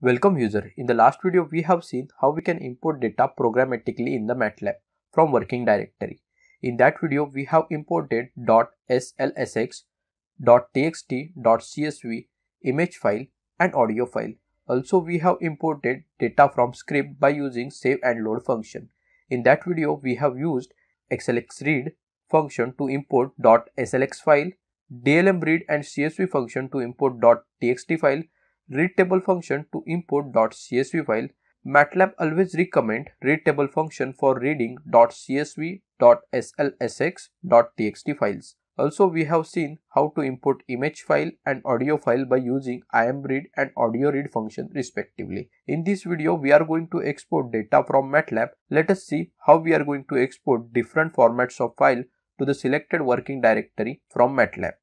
Welcome user, in the last video we have seen how we can import data programmatically in the MATLAB from working directory. In that video we have imported .slsx, .txt, .csv, image file and audio file. Also we have imported data from script by using save and load function. In that video we have used xlxread function to import .slx file, dlmread and csv function to import .txt file read table function to import .csv file, MATLAB always recommend read table function for reading .csv, .slsx, .txt files. Also we have seen how to import image file and audio file by using imread and audio read function respectively. In this video we are going to export data from MATLAB. Let us see how we are going to export different formats of file to the selected working directory from MATLAB.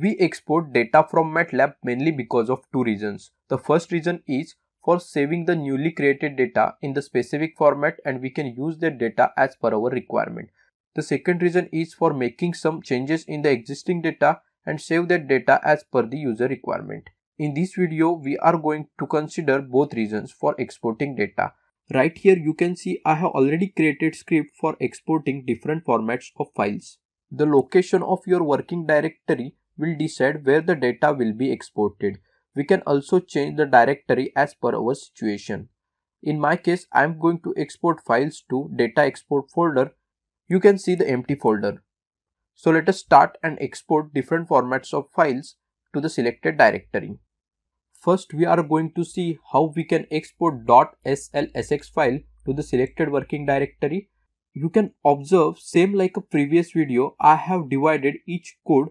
We export data from MATLAB mainly because of two reasons. The first reason is for saving the newly created data in the specific format and we can use that data as per our requirement. The second reason is for making some changes in the existing data and save that data as per the user requirement. In this video, we are going to consider both reasons for exporting data. Right here you can see I have already created script for exporting different formats of files. The location of your working directory will decide where the data will be exported. We can also change the directory as per our situation. In my case, I am going to export files to data export folder. You can see the empty folder. So let us start and export different formats of files to the selected directory. First, we are going to see how we can export .slsx file to the selected working directory. You can observe same like a previous video, I have divided each code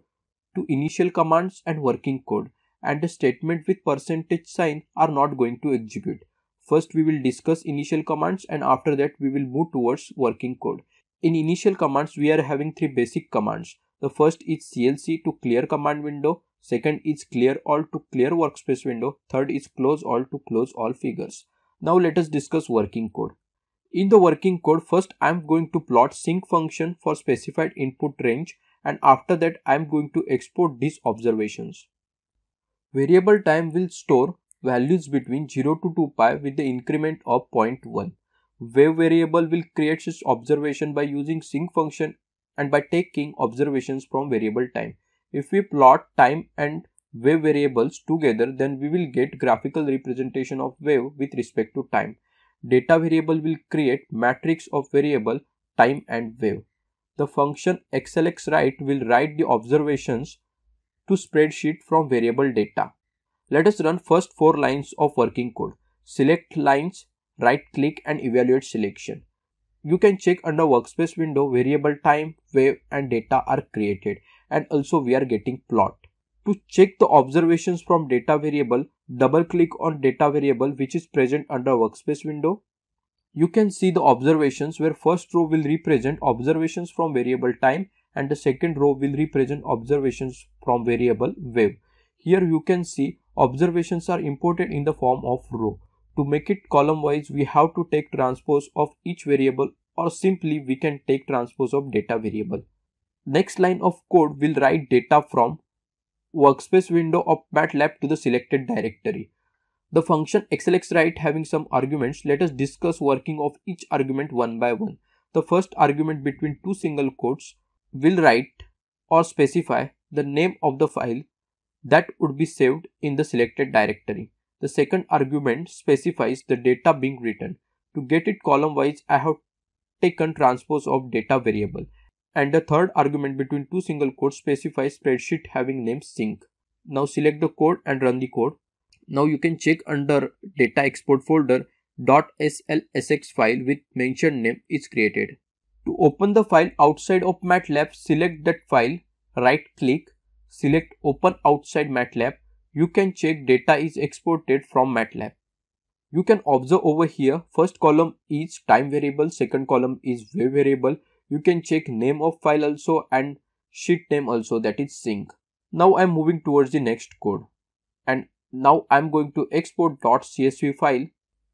to initial commands and working code and the statement with percentage sign are not going to execute. First we will discuss initial commands and after that we will move towards working code. In initial commands we are having three basic commands. The first is clc to clear command window, second is clear all to clear workspace window, third is close all to close all figures. Now let us discuss working code. In the working code first I am going to plot sync function for specified input range and after that I am going to export these observations. Variable time will store values between 0 to 2 pi with the increment of 0.1. Wave variable will create its observation by using sync function and by taking observations from variable time. If we plot time and wave variables together then we will get graphical representation of wave with respect to time. Data variable will create matrix of variable time and wave the function xlxWrite will write the observations to spreadsheet from variable data. Let us run first four lines of working code. Select lines, right click and evaluate selection. You can check under workspace window variable time, wave and data are created and also we are getting plot. To check the observations from data variable, double click on data variable which is present under workspace window you can see the observations where first row will represent observations from variable time and the second row will represent observations from variable wave. Here you can see observations are imported in the form of row. To make it column wise, we have to take transpose of each variable or simply we can take transpose of data variable. Next line of code will write data from workspace window of MATLAB to the selected directory. The function xlxWrite having some arguments, let us discuss working of each argument one by one. The first argument between two single quotes will write or specify the name of the file that would be saved in the selected directory. The second argument specifies the data being written. To get it column wise, I have taken transpose of data variable. And the third argument between two single quotes specifies spreadsheet having name sync. Now select the code and run the code. Now you can check under data export folder .slsx file with mentioned name is created. To open the file outside of MATLAB, select that file, right click, select open outside MATLAB. You can check data is exported from MATLAB. You can observe over here, first column is time variable, second column is wave variable. You can check name of file also and sheet name also that is sync. Now I am moving towards the next code and now I'm going to export .csv file.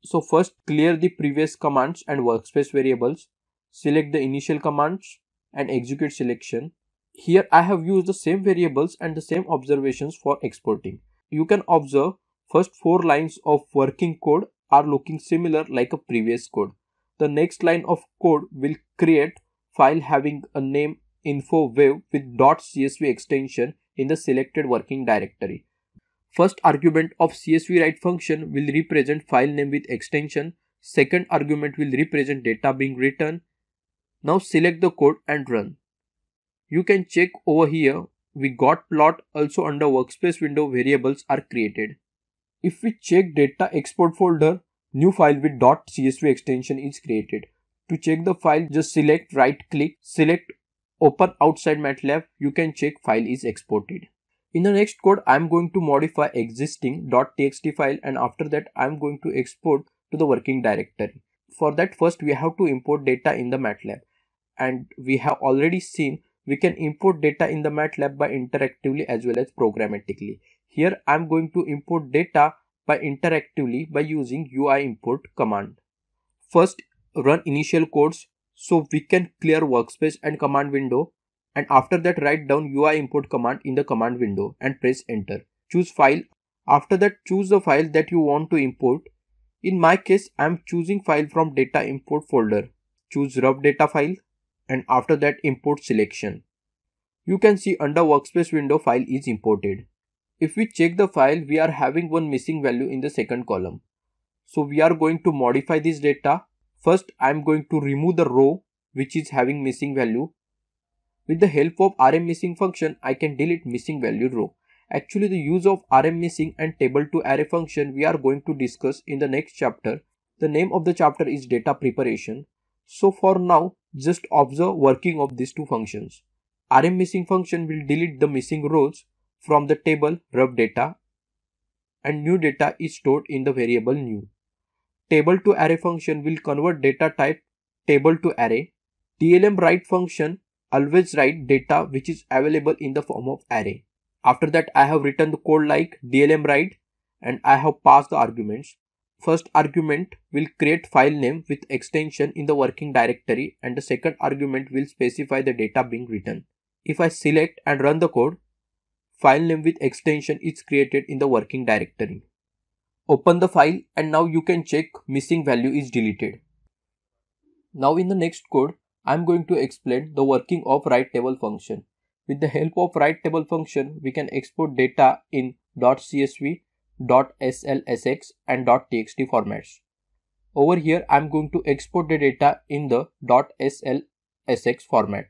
So first clear the previous commands and workspace variables. Select the initial commands and execute selection. Here I have used the same variables and the same observations for exporting. You can observe first four lines of working code are looking similar like a previous code. The next line of code will create file having a name info wave with .csv extension in the selected working directory. First argument of CSV write function will represent file name with extension. Second argument will represent data being written. Now select the code and run. You can check over here we got plot also under workspace window variables are created. If we check data export folder, new file with .csv extension is created. To check the file, just select right click, select open outside MATLAB, you can check file is exported. In the next code, I'm going to modify existing .txt file and after that, I'm going to export to the working directory. For that, first we have to import data in the MATLAB. And we have already seen we can import data in the MATLAB by interactively as well as programmatically. Here, I'm going to import data by interactively by using UI import command. First, run initial codes so we can clear workspace and command window and after that write down UI import command in the command window and press enter. Choose file. After that choose the file that you want to import. In my case I am choosing file from data import folder. Choose raw data file and after that import selection. You can see under workspace window file is imported. If we check the file we are having one missing value in the second column. So we are going to modify this data. First I am going to remove the row which is having missing value with the help of rm missing function, I can delete missing value row. Actually, the use of rm missing and table to array function we are going to discuss in the next chapter. The name of the chapter is data preparation. So for now, just observe working of these two functions. rm missing function will delete the missing rows from the table rough data and new data is stored in the variable new. Table to array function will convert data type table to array. DLM write function always write data which is available in the form of array. After that I have written the code like dlm write and I have passed the arguments. First argument will create file name with extension in the working directory and the second argument will specify the data being written. If I select and run the code, file name with extension is created in the working directory. Open the file and now you can check missing value is deleted. Now in the next code, I am going to explain the working of write table function. With the help of write table function, we can export data in .csv, .slsx and .txt formats. Over here, I am going to export the data in the .slsx format.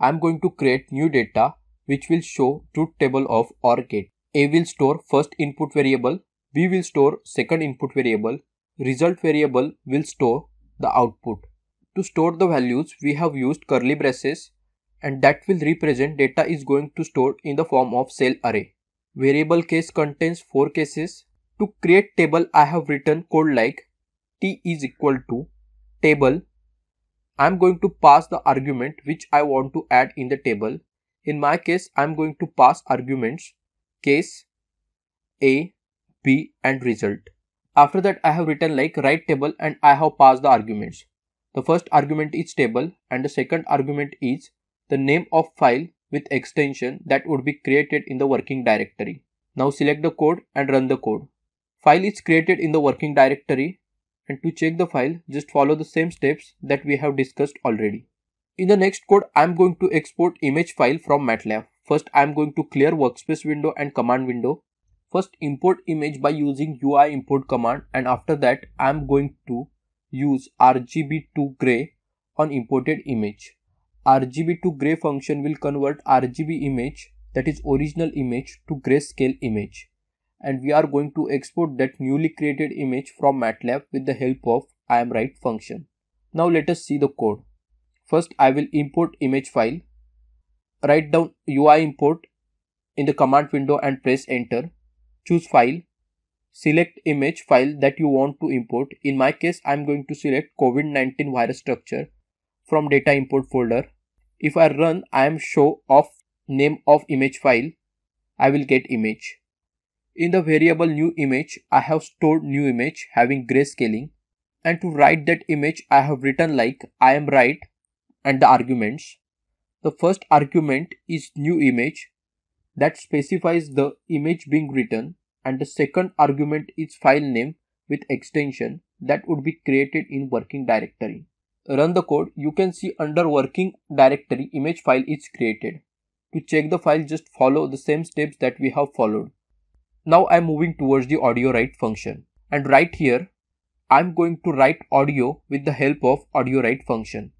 I am going to create new data which will show truth table of OR gate. A will store first input variable, B will store second input variable, result variable will store the output. To store the values, we have used curly braces and that will represent data is going to store in the form of cell array. Variable case contains 4 cases. To create table, I have written code like t is equal to table. I am going to pass the argument which I want to add in the table. In my case, I am going to pass arguments case a, b and result. After that, I have written like write table and I have passed the arguments. The first argument is table and the second argument is the name of file with extension that would be created in the working directory. Now select the code and run the code. File is created in the working directory and to check the file just follow the same steps that we have discussed already. In the next code I am going to export image file from MATLAB. First I am going to clear workspace window and command window. First import image by using UI import command and after that I am going to use RGB to gray on imported image. RGB to gray function will convert RGB image that is original image to grayscale image and we are going to export that newly created image from MATLAB with the help of imwrite function. Now let us see the code. First I will import image file. Write down UI import in the command window and press enter. Choose file select image file that you want to import. In my case, I'm going to select COVID-19 virus structure from data import folder. If I run, I am show of name of image file. I will get image. In the variable new image, I have stored new image having grayscaling. And to write that image, I have written like I am right and the arguments. The first argument is new image that specifies the image being written and the second argument is file name with extension that would be created in working directory. Run the code, you can see under working directory image file is created. To check the file just follow the same steps that we have followed. Now I am moving towards the audio write function and right here I am going to write audio with the help of audio write function.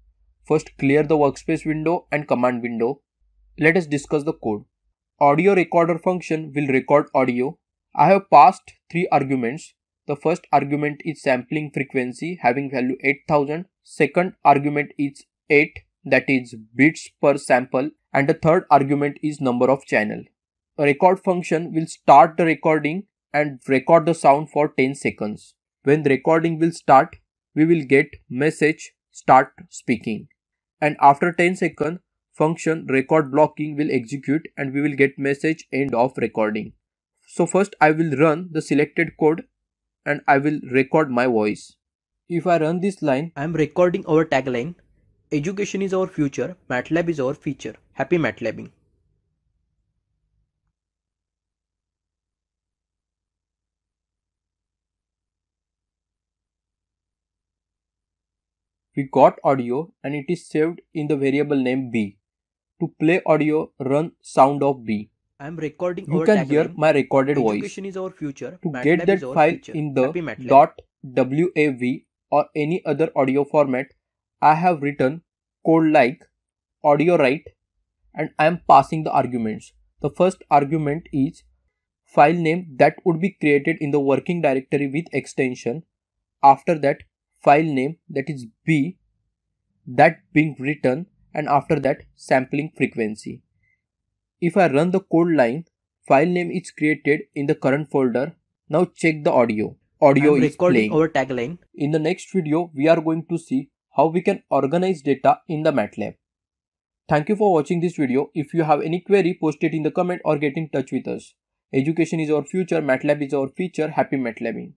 First clear the workspace window and command window. Let us discuss the code. Audio recorder function will record audio I have passed three arguments. The first argument is sampling frequency having value 8000. Second argument is 8 that is bits per sample and the third argument is number of channel. A record function will start the recording and record the sound for 10 seconds. When the recording will start, we will get message start speaking and after 10 seconds, function record blocking will execute and we will get message end of recording. So first I will run the selected code and I will record my voice. If I run this line, I am recording our tagline Education is our future, MATLAB is our feature. Happy MATLABing. We got audio and it is saved in the variable name b. To play audio, run sound of b. I'm recording. You can hear my recorded Education voice. is our future. To MATLAB get that file future. in the .wav or any other audio format, I have written code like audio write, and I am passing the arguments. The first argument is file name that would be created in the working directory with extension. After that, file name that is b that being written and after that sampling frequency. If I run the code line, file name is created in the current folder. Now check the audio. Audio I'm is recording playing. over tagline. In the next video, we are going to see how we can organize data in the MATLAB. Thank you for watching this video. If you have any query, post it in the comment or get in touch with us. Education is our future, MATLAB is our future. Happy MATLABing.